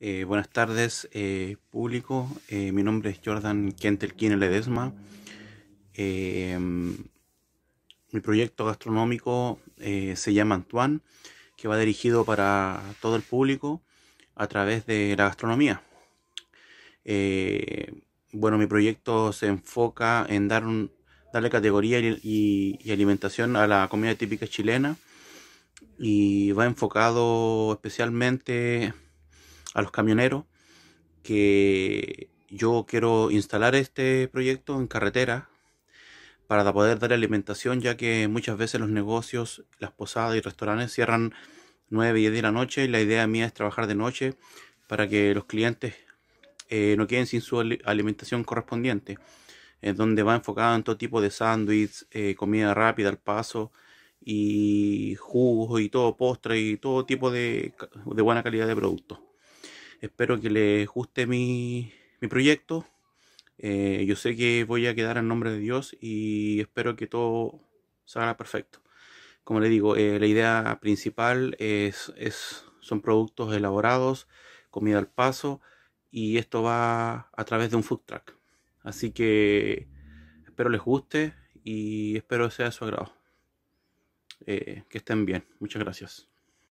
Eh, buenas tardes, eh, público. Eh, mi nombre es Jordan Kentelkine Ledesma. mi proyecto gastronómico se llama Antoine, que va dirigido para todo el público a través de la gastronomía. bueno, mi proyecto se enfoca en dar darle categoría y alimentación a la comida típica chilena y va enfocado especialmente a los camioneros que yo quiero instalar este proyecto en carretera para poder dar alimentación, ya que muchas veces los negocios, las posadas y restaurantes cierran 9 y 10 de la noche y la idea mía es trabajar de noche para que los clientes eh, no queden sin su alimentación correspondiente, en donde va enfocado en todo tipo de sándwiches, eh, comida rápida al paso y jugos y todo postre y todo tipo de, de buena calidad de productos. Espero que les guste mi, proyecto. Eh, yo sé que voy a quedar en nombre de Dios y espero que todo salga perfecto. Como le digo, eh, la idea principal es, son productos elaborados, comida al paso y esto va a través de un food truck. Así que espero les guste y espero sea de su agrado. Eh, que estén bien. Muchas gracias.